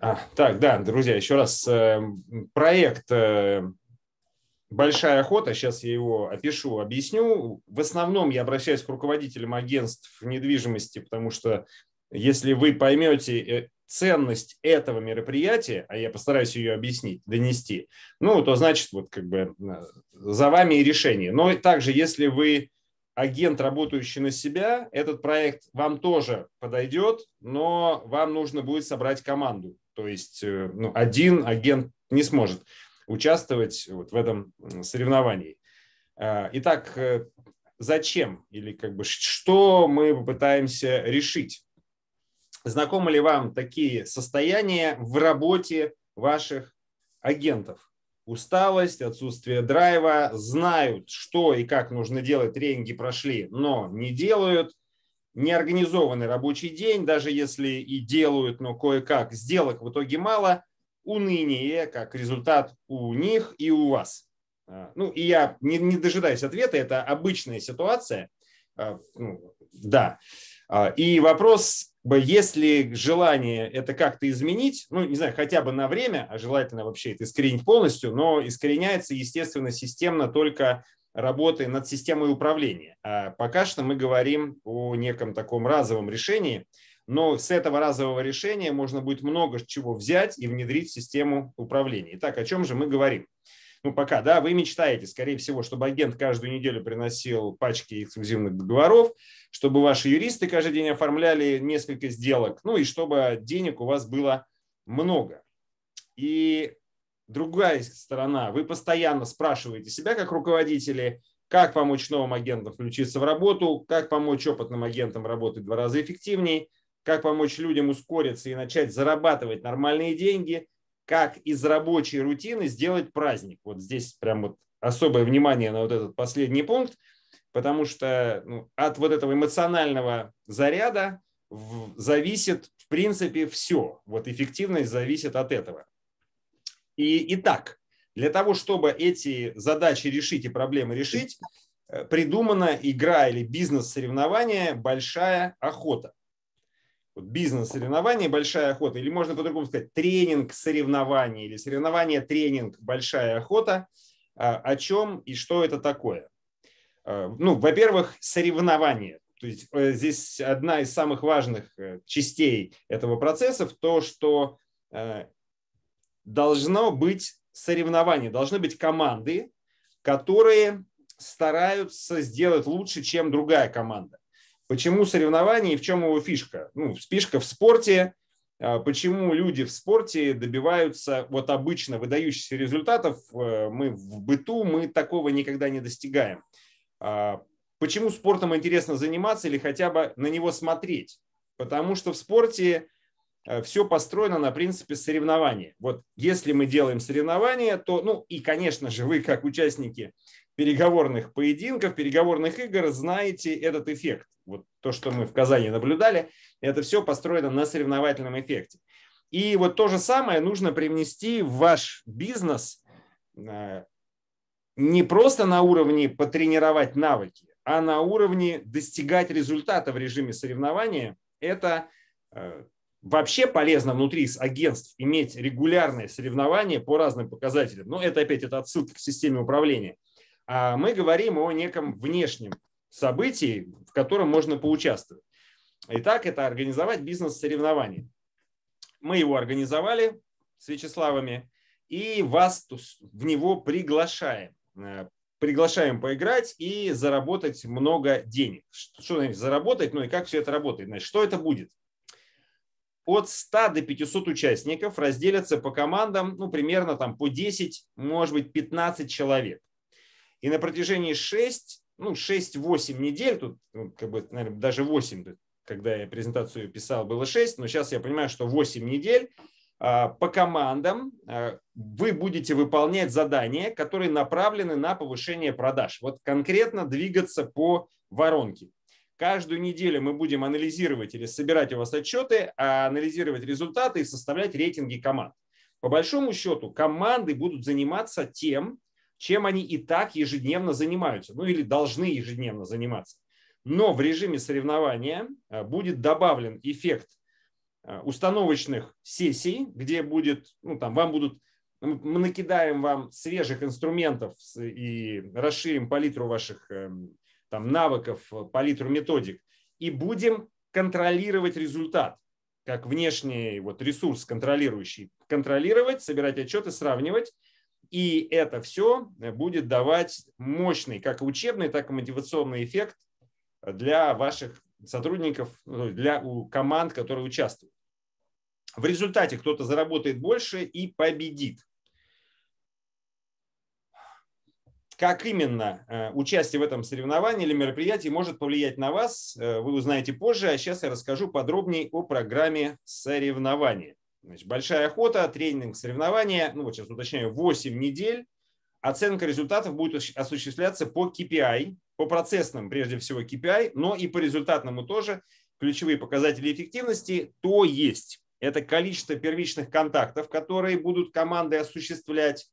А, так, да, друзья, еще раз. Э, проект э, большая охота, сейчас я его опишу, объясню. В основном я обращаюсь к руководителям агентств недвижимости, потому что если вы поймете э, ценность этого мероприятия, а я постараюсь ее объяснить, донести, ну, то значит, вот как бы за вами и решение. Но также, если вы агент, работающий на себя, этот проект вам тоже подойдет, но вам нужно будет собрать команду то есть э, ну, один агент не сможет участвовать вот в этом соревновании. А, итак, э, зачем или как бы что мы попытаемся решить? Знакомы ли вам такие состояния в работе ваших агентов? Усталость, отсутствие драйва, знают, что и как нужно делать, тренинги прошли, но не делают, неорганизованный рабочий день, даже если и делают, но кое-как сделок в итоге мало, уныние как результат у них и у вас. А, ну, и я не, не дожидаюсь ответа, это обычная ситуация. А, ну, да. А, и вопрос, если желание это как-то изменить, ну, не знаю, хотя бы на время, а желательно вообще это искоренить полностью, но искореняется, естественно, системно только работы над системой управления. А пока что мы говорим о неком таком разовом решении, но с этого разового решения можно будет много чего взять и внедрить в систему управления. Итак, о чем же мы говорим? Ну, пока, да, вы мечтаете, скорее всего, чтобы агент каждую неделю приносил пачки эксклюзивных договоров, чтобы ваши юристы каждый день оформляли несколько сделок, ну и чтобы денег у вас было много. И другая сторона. Вы постоянно спрашиваете себя как руководители, как помочь новым агентам включиться в работу, как помочь опытным агентам работать в два раза эффективнее, как помочь людям ускориться и начать зарабатывать нормальные деньги, как из рабочей рутины сделать праздник. Вот здесь прям вот особое внимание на вот этот последний пункт, потому что ну, от вот этого эмоционального заряда в, зависит, в принципе, все. Вот эффективность зависит от этого. И, итак, для того, чтобы эти задачи решить и проблемы решить, э, придумана игра или бизнес-соревнование «Большая охота». Вот бизнес-соревнование «Большая охота» или можно по-другому сказать тренинг соревнований или соревнование-тренинг «Большая охота». А, о чем и что это такое? А, ну, во-первых, соревнование. То есть э, здесь одна из самых важных э, частей этого процесса в то, что должно быть соревнование, должны быть команды, которые стараются сделать лучше, чем другая команда. Почему соревнование и в чем его фишка? Ну, фишка в спорте. А, почему люди в спорте добиваются вот обычно выдающихся результатов? Э, мы в быту, мы такого никогда не достигаем. А, почему спортом интересно заниматься или хотя бы на него смотреть? Потому что в спорте Э, все построено на принципе соревнования. Вот если мы делаем соревнования, то, ну и, конечно же, вы как участники переговорных поединков, переговорных игр знаете этот эффект. Вот то, что мы в Казани наблюдали, это все построено на соревновательном эффекте. И вот то же самое нужно привнести в ваш бизнес э, не просто на уровне потренировать навыки, а на уровне достигать результата в режиме соревнования. Это э, Вообще полезно внутри агентств иметь регулярные соревнования по разным показателям. Но ну, это опять это отсылка к системе управления. А мы говорим о неком внешнем событии, в котором можно поучаствовать. Итак, это организовать бизнес-соревнование. Мы его организовали с Вячеславами и вас в него приглашаем. Э, приглашаем поиграть и заработать много денег. Что значит заработать, ну и как все это работает? Значит, что это будет? от 100 до 500 участников разделятся по командам, ну, примерно там по 10, может быть, 15 человек. И на протяжении 6, ну, 6-8 недель, тут ну, как бы, наверное, даже 8, когда я презентацию писал, было 6, но сейчас я понимаю, что 8 недель а, по командам а, вы будете выполнять задания, которые направлены на повышение продаж. Вот конкретно двигаться по воронке. Каждую неделю мы будем анализировать или собирать у вас отчеты, а анализировать результаты и составлять рейтинги команд. По большому счету, команды будут заниматься тем, чем они и так ежедневно занимаются, ну или должны ежедневно заниматься. Но в режиме соревнования а, будет добавлен эффект а, установочных сессий, где будет, ну там вам будут, мы накидаем вам свежих инструментов и расширим палитру ваших эм, там, навыков, э, палитру методик, и будем контролировать результат, как внешний вот, ресурс контролирующий. Контролировать, собирать отчеты, сравнивать. И это все будет давать мощный как учебный, так и мотивационный эффект для ваших сотрудников, ну, для команд, которые участвуют. В результате кто-то заработает больше и победит. Как именно э, участие в этом соревновании или мероприятии может повлиять на вас, э, вы узнаете позже, а сейчас я расскажу подробнее о программе соревнований. Значит, большая охота, тренинг, соревнования, ну вот сейчас уточняю, 8 недель. Оценка результатов будет осуществляться по KPI, по процессным прежде всего KPI, но и по результатному тоже. Ключевые показатели эффективности, то есть это количество первичных контактов, которые будут команды осуществлять,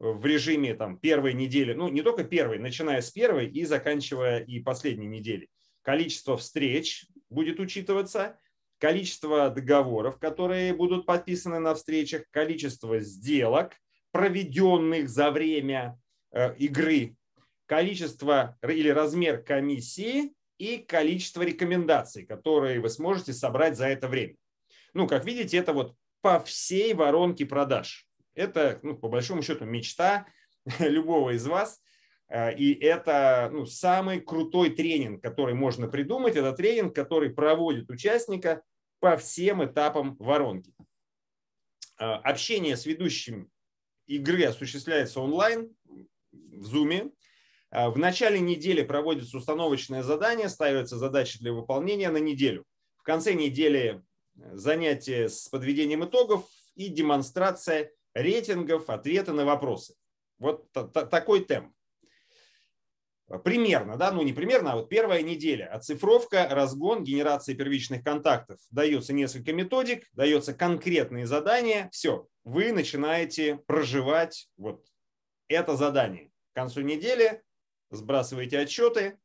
в режиме там, первой недели, ну не только первой, начиная с первой и заканчивая и последней недели. Количество встреч будет учитываться, количество договоров, которые будут подписаны на встречах, количество сделок, проведенных за время э, игры, количество или размер комиссии и количество рекомендаций, которые вы сможете собрать за это время. Ну, как видите, это вот по всей воронке продаж. Это, ну, по большому счету, мечта любого из вас. Э, и это ну, самый крутой тренинг, который можно придумать. Это тренинг, который проводит участника по всем этапам воронки. Э, общение с ведущим игры осуществляется онлайн в Zoom. Э, в начале недели проводится установочное задание, ставятся задачи для выполнения на неделю. В конце недели занятие с подведением итогов и демонстрация рейтингов, ответы на вопросы. Вот такой темп. Примерно, да, ну не примерно, а вот первая неделя. Оцифровка, разгон, генерация первичных контактов. Дается несколько методик, дается конкретные задания. Все, вы начинаете проживать вот это задание. К концу недели сбрасываете отчеты.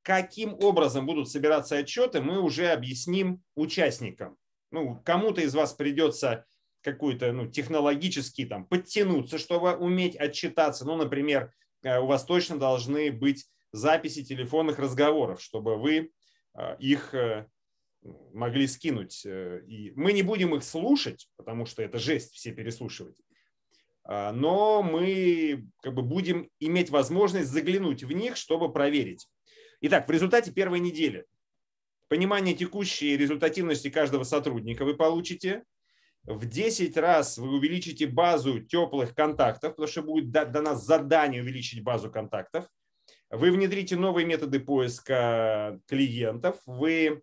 Каким образом будут собираться отчеты, мы уже объясним участникам. Ну, кому-то из вас придется какой-то ну, технологический там подтянуться, чтобы уметь отчитаться. Ну, например, э, у вас точно должны быть записи телефонных разговоров, чтобы вы э, их э, могли скинуть. И мы не будем их слушать, потому что это жесть все переслушивать. А, но мы как бы, будем иметь возможность заглянуть в них, чтобы проверить. Итак, в результате первой недели понимание текущей результативности каждого сотрудника вы получите, в 10 раз вы увеличите базу теплых контактов, потому что будет дано задание увеличить базу контактов. Вы внедрите новые методы поиска клиентов, вы э,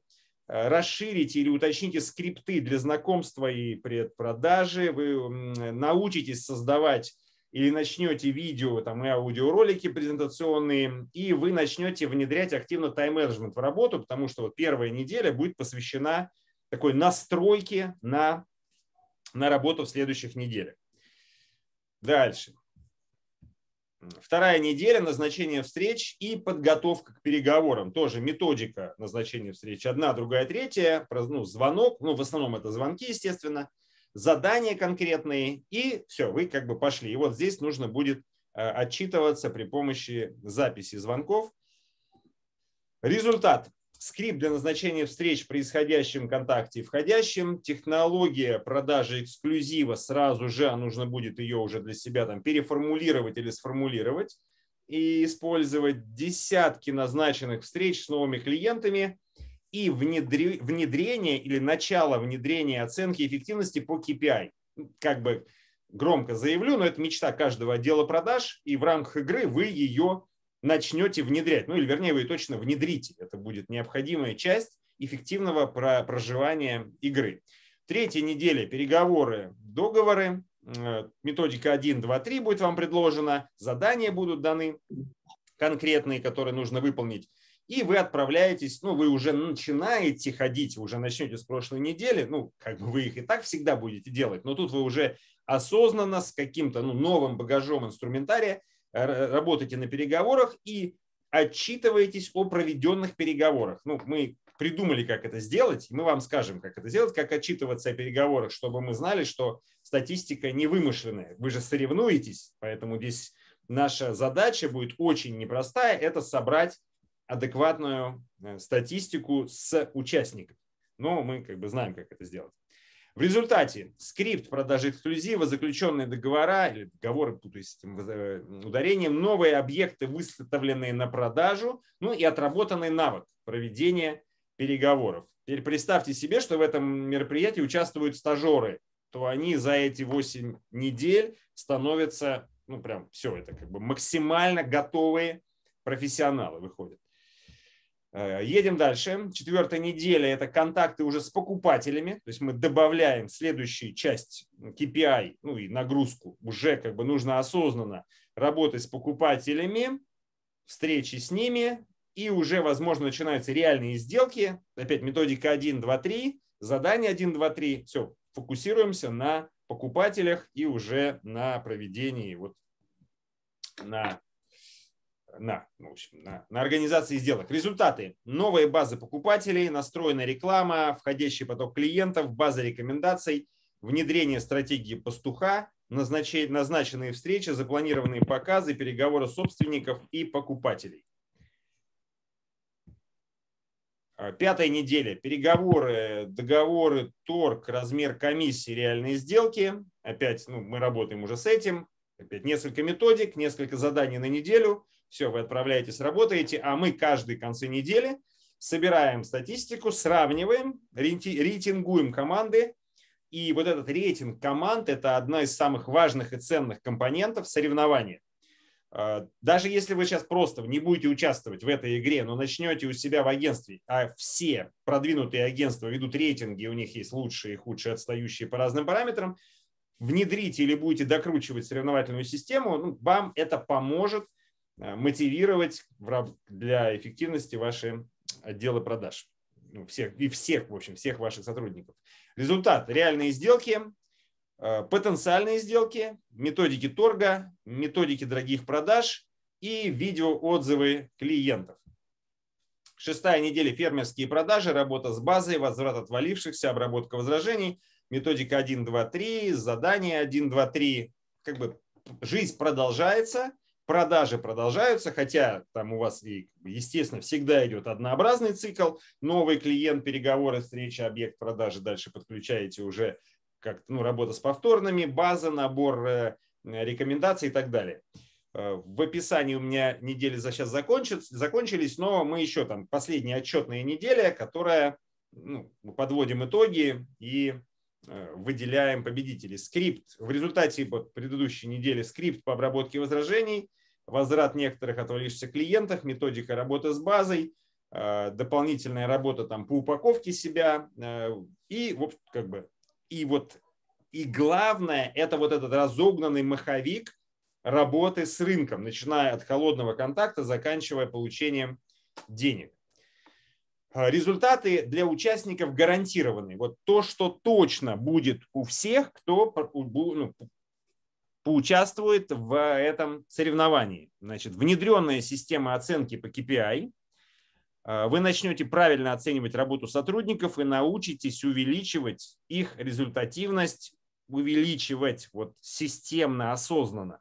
расширите или уточните скрипты для знакомства и предпродажи, вы научитесь создавать или начнете видео там, и аудиоролики презентационные, и вы начнете внедрять активно тайм-менеджмент в работу, потому что вот первая неделя будет посвящена такой настройке на на работу в следующих неделях. Дальше. Вторая неделя – назначение встреч и подготовка к переговорам. Тоже методика назначения встреч. Одна, другая, третья. Ну, звонок, ну, в основном это звонки, естественно. Задания конкретные. И все, вы как бы пошли. И вот здесь нужно будет э, отчитываться при помощи записи звонков. Результат скрипт для назначения встреч происходящим исходящем контакте и входящем, технология продажи эксклюзива сразу же, а нужно будет ее уже для себя там переформулировать или сформулировать и использовать десятки назначенных встреч с новыми клиентами и внедрение или начало внедрения оценки эффективности по KPI. Как бы громко заявлю, но это мечта каждого отдела продаж, и в рамках игры вы ее начнете внедрять, ну или вернее вы точно внедрите. Это будет необходимая часть эффективного проживания игры. Третья неделя – переговоры, договоры. Э, методика 1, 2, 3 будет вам предложена. Задания будут даны конкретные, которые нужно выполнить. И вы отправляетесь, ну, вы уже начинаете ходить, уже начнете с прошлой недели, ну, как бы вы их и так всегда будете делать, но тут вы уже осознанно с каким-то ну, новым багажом инструментария – Э, работаете на переговорах и отчитываетесь о проведенных переговорах. Ну, мы придумали, как это сделать, и мы вам скажем, как это сделать, как отчитываться о переговорах, чтобы мы знали, что статистика не вымышленная. Вы же соревнуетесь, поэтому здесь наша задача будет очень непростая, это собрать адекватную э, статистику с участников. Но мы как бы знаем, как это сделать. В результате скрипт продажи эксклюзива, заключенные договора или договоры, путаюсь с этим э, ударением, новые объекты, выставленные на продажу, ну и отработанный навык проведения переговоров. Теперь представьте себе, что в этом мероприятии участвуют стажеры, то они за эти 8 недель становятся, ну прям все, это как бы максимально готовые профессионалы выходят. Э, едем дальше. Четвертая неделя – это контакты уже с покупателями. То есть мы добавляем следующую часть KPI, ну и нагрузку. Уже как бы нужно осознанно работать с покупателями, встречи с ними, и уже, возможно, начинаются реальные сделки. Опять методика 1, 2, 3, задание 1, 2, 3. Все, фокусируемся на покупателях и уже на проведении, вот на на, ну, в общем, на, на организации сделок. Результаты. Новые базы покупателей, настроенная реклама, входящий поток клиентов, база рекомендаций, внедрение стратегии пастуха, назначение, назначенные встречи, запланированные показы, переговоры собственников и покупателей. А, пятая неделя. Переговоры, договоры, торг, размер комиссии, реальные сделки. Опять ну, мы работаем уже с этим. Опять несколько методик, несколько заданий на неделю – все, вы отправляетесь, работаете, а мы каждый конце недели собираем статистику, сравниваем, рейтингуем команды. И вот этот рейтинг команд – это одна из самых важных и ценных компонентов соревнования. А, даже если вы сейчас просто не будете участвовать в этой игре, но начнете у себя в агентстве, а все продвинутые агентства ведут рейтинги, у них есть лучшие и худшие отстающие по разным параметрам, внедрите или будете докручивать соревновательную систему, ну, вам это поможет – Э, мотивировать для эффективности ваши отделы э, продаж. Ну, всех, и всех, в общем, всех ваших сотрудников. Результат – реальные сделки, э, потенциальные сделки, методики торга, методики дорогих продаж и видеоотзывы клиентов. Шестая неделя – фермерские продажи, работа с базой, возврат отвалившихся, обработка возражений, методика 1, 2, 3, задание 1, 2, 3. Как бы жизнь продолжается, продажи продолжаются, хотя там у вас, естественно, всегда идет однообразный цикл, новый клиент, переговоры, встреча, объект продажи, дальше подключаете уже как ну, работа с повторными, база, набор э, рекомендаций и так далее. Э, в описании у меня недели за сейчас закончились, но мы еще там последняя отчетная неделя, которая ну, подводим итоги и э, выделяем победителей. Скрипт. В результате предыдущей недели скрипт по обработке возражений возврат некоторых отвалившихся клиентов, методика работы с базой, а, дополнительная работа там по упаковке себя а, и вот как бы и вот и главное это вот этот разогнанный маховик работы с рынком, начиная от холодного контакта, заканчивая получением денег. А, результаты для участников гарантированы. Вот то, что точно будет у всех, кто ну, поучаствует в этом соревновании. Значит, внедренная система оценки по KPI. А, вы начнете правильно оценивать работу сотрудников и научитесь увеличивать их результативность, увеличивать вот системно, осознанно.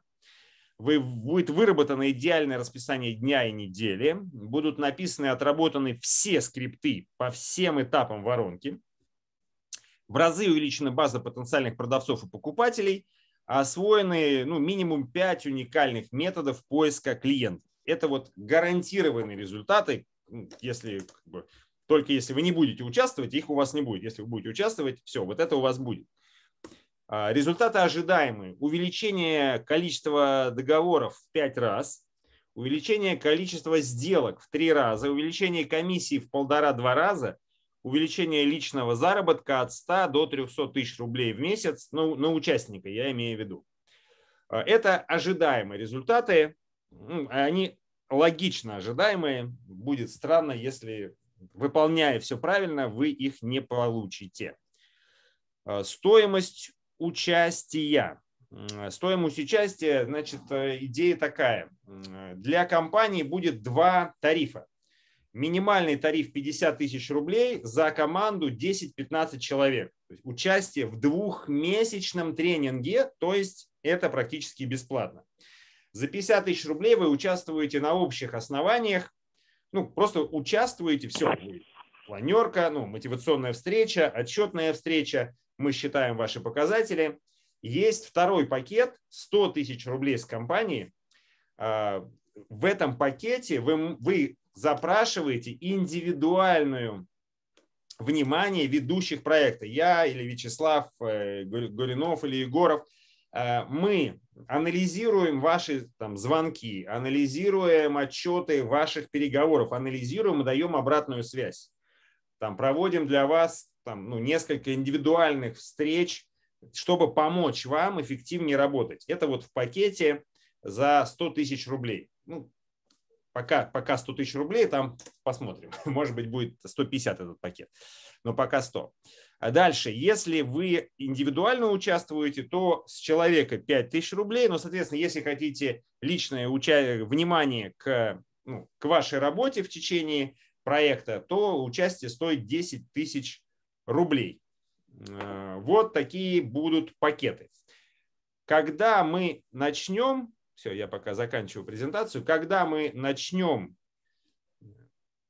Вы, будет выработано идеальное расписание дня и недели, будут написаны и отработаны все скрипты по всем этапам воронки, в разы увеличена база потенциальных продавцов и покупателей – освоены ну, минимум 5 уникальных методов поиска клиентов. Это вот гарантированные результаты, ну, если как бы, только если вы не будете участвовать, их у вас не будет. Если вы будете участвовать, все, вот это у вас будет. А, результаты ожидаемые. Увеличение количества договоров в 5 раз, увеличение количества сделок в 3 раза, увеличение комиссии в полтора-два раза – увеличение личного заработка от 100 до 300 тысяч рублей в месяц ну, на участника, я имею в виду. А, это ожидаемые результаты, они логично ожидаемые. Будет странно, если, выполняя все правильно, вы их не получите. А, стоимость участия. Стоимость участия, значит, э, идея такая. Для компании будет два тарифа минимальный тариф 50 тысяч рублей за команду 10-15 человек. То есть участие в двухмесячном тренинге, то есть это практически бесплатно. За 50 тысяч рублей вы участвуете на общих основаниях, ну, просто участвуете, все будет. Планерка, ну, мотивационная встреча, отчетная встреча, мы считаем ваши показатели. Есть второй пакет, 100 тысяч рублей с компании. А, в этом пакете вы, вы запрашиваете индивидуальную внимание ведущих проекта. Я или Вячеслав э, Горинов или Егоров. Э, мы анализируем ваши там, звонки, анализируем отчеты ваших переговоров, анализируем и даем обратную связь. Там, проводим для вас там, ну, несколько индивидуальных встреч, чтобы помочь вам эффективнее работать. Это вот в пакете за 100 тысяч рублей. Ну, пока, пока 100 тысяч рублей, там посмотрим. Может быть, будет 150 этот пакет, но пока 100. А дальше, если вы индивидуально участвуете, то с человека 5 тысяч рублей, но, соответственно, если хотите личное уча... внимание к, ну, к вашей работе в течение проекта, то участие стоит 10 тысяч рублей. Э, вот такие будут пакеты. Когда мы начнем все, я пока заканчиваю презентацию. Когда мы начнем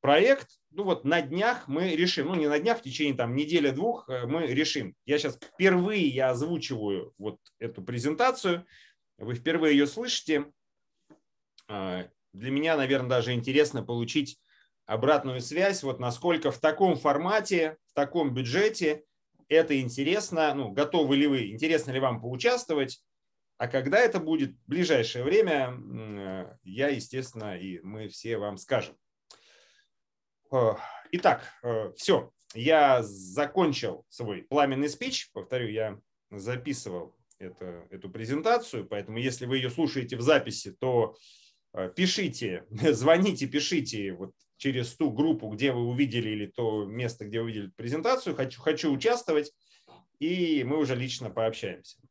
проект, ну вот на днях мы решим, ну не на днях, в течение там недели-двух э, мы решим. Я сейчас впервые я озвучиваю вот эту презентацию, вы впервые ее слышите. А, для меня, наверное, даже интересно получить обратную связь, вот насколько в таком формате, в таком бюджете это интересно, ну, готовы ли вы, интересно ли вам поучаствовать, а когда это будет в ближайшее время, э, я, естественно, и мы все вам скажем. Итак, э, все. Я закончил свой пламенный спич. Повторю, я записывал это, эту презентацию, поэтому если вы ее слушаете в записи, то э, пишите, звоните, пишите вот через ту группу, где вы увидели или то место, где вы увидели презентацию. Хочу, хочу участвовать, и мы уже лично пообщаемся.